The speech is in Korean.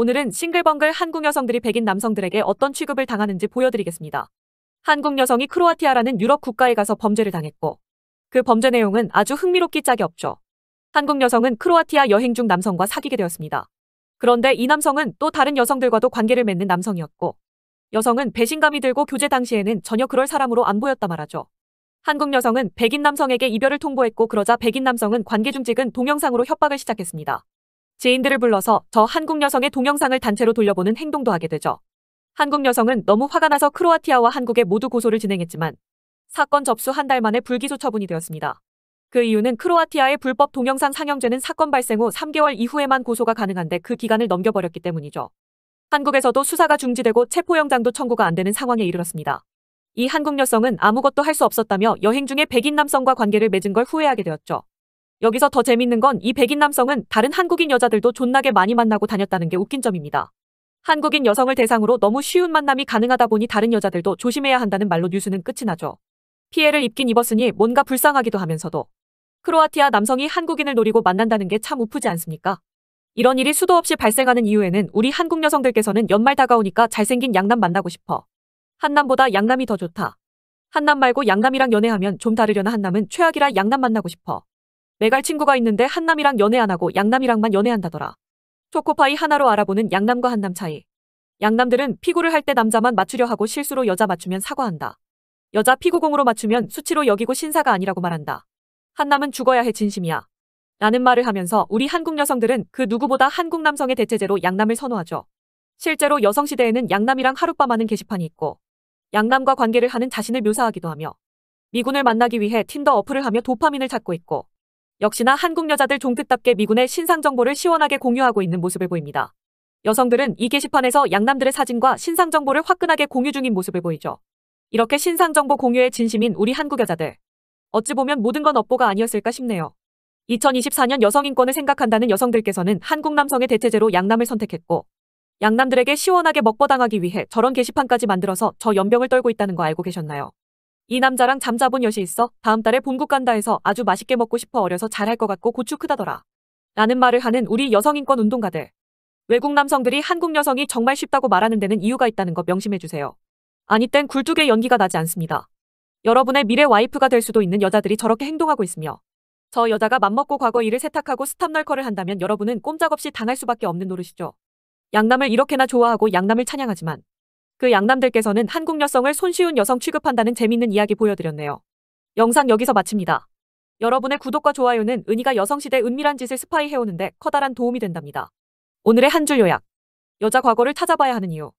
오늘은 싱글벙글 한국 여성들이 백인 남성들에게 어떤 취급을 당하는지 보여드리겠습니다. 한국 여성이 크로아티아라는 유럽 국가에 가서 범죄를 당했고 그 범죄 내용은 아주 흥미롭기 짝이 없죠. 한국 여성은 크로아티아 여행 중 남성과 사귀게 되었습니다. 그런데 이 남성은 또 다른 여성들과도 관계를 맺는 남성이었고 여성은 배신감이 들고 교제 당시에는 전혀 그럴 사람으로 안 보였다 말하죠. 한국 여성은 백인 남성에게 이별을 통보했고 그러자 백인 남성은 관계 중직은 동영상으로 협박을 시작했습니다. 지인들을 불러서 저 한국 여성의 동영상을 단체로 돌려보는 행동도 하게 되죠. 한국 여성은 너무 화가 나서 크로아티아와 한국에 모두 고소를 진행했지만 사건 접수 한 달 만에 불기소 처분이 되었습니다. 그 이유는 크로아티아의 불법 동영상 상영죄는 사건 발생 후 3개월 이후에만 고소가 가능한데 그 기간을 넘겨버렸기 때문이죠. 한국에서도 수사가 중지되고 체포영장도 청구가 안 되는 상황에 이르렀습니다. 이 한국 여성은 아무것도 할 수 없었다며 여행 중에 백인 남성과 관계를 맺은 걸 후회하게 되었죠. 여기서 더 재밌는 건 이 백인 남성은 다른 한국인 여자들도 존나게 많이 만나고 다녔다는 게 웃긴 점입니다. 한국인 여성을 대상으로 너무 쉬운 만남이 가능하다 보니 다른 여자들도 조심해야 한다는 말로 뉴스는 끝이 나죠. 피해를 입긴 입었으니 뭔가 불쌍하기도 하면서도 크로아티아 남성이 한국인을 노리고 만난다는 게 참 우프지 않습니까? 이런 일이 수도 없이 발생하는 이유에는 우리 한국 여성들께서는 연말 다가오니까 잘생긴 양남 만나고 싶어. 한남보다 양남이 더 좋다. 한남 말고 양남이랑 연애하면 좀 다르려나 한남은 최악이라 양남 만나고 싶어. 매갈 친구가 있는데 한남이랑 연애 안 하고 양남이랑만 연애한다더라. 초코파이 하나로 알아보는 양남과 한남 차이. 양남들은 피구를 할 때 남자만 맞추려 하고 실수로 여자 맞추면 사과한다. 여자 피구공으로 맞추면 수치로 여기고 신사가 아니라고 말한다. 한남은 죽어야 해 진심이야. 라는 말을 하면서 우리 한국 여성들은 그 누구보다 한국 남성의 대체제로 양남을 선호하죠. 실제로 여성시대에는 양남이랑 하룻밤 하는 게시판이 있고 양남과 관계를 하는 자신을 묘사하기도 하며 미군을 만나기 위해 틴더 어플을 하며 도파민을 찾고 있고 역시나 한국 여자들 종끝답게 미군의 신상 정보를 시원하게 공유하고 있는 모습을 보입니다. 여성들은 이 게시판에서 양남들의 사진과 신상 정보를 화끈하게 공유 중인 모습을 보이죠. 이렇게 신상 정보 공유에 진심인 우리 한국 여자들. 어찌 보면 모든 건 업보가 아니었을까 싶네요. 2024년 여성 인권을 생각한다는 여성들께서는 한국 남성의 대체제로 양남을 선택했고 양남들에게 시원하게 먹보당하기 위해 저런 게시판까지 만들어서 저 연병을 떨고 있다는 거 알고 계셨나요? 이 남자랑 잠자본 여시 있어 다음 달에 본국 간다 해서 아주 맛있게 먹고 싶어 어려서 잘할 것 같고 고추 크다더라. 라는 말을 하는 우리 여성인권 운동가들. 외국 남성들이 한국 여성이 정말 쉽다고 말하는 데는 이유가 있다는 거 명심해주세요. 아니 땐 굴뚝의 연기가 나지 않습니다. 여러분의 미래 와이프가 될 수도 있는 여자들이 저렇게 행동하고 있으며 저 여자가 맘먹고 과거 일을 세탁하고 스탑널커를 한다면 여러분은 꼼짝없이 당할 수밖에 없는 노릇이죠. 양남을 이렇게나 좋아하고 양남을 찬양하지만 그 양남들께서는 한국 여성을 손쉬운 여성 취급한다는 재밌는 이야기 보여드렸네요. 영상 여기서 마칩니다. 여러분의 구독과 좋아요는 은희가 여성시대 은밀한 짓을 스파이 해오는데 커다란 도움이 된답니다. 오늘의 한 줄 요약. 여자 과거를 찾아봐야 하는 이유.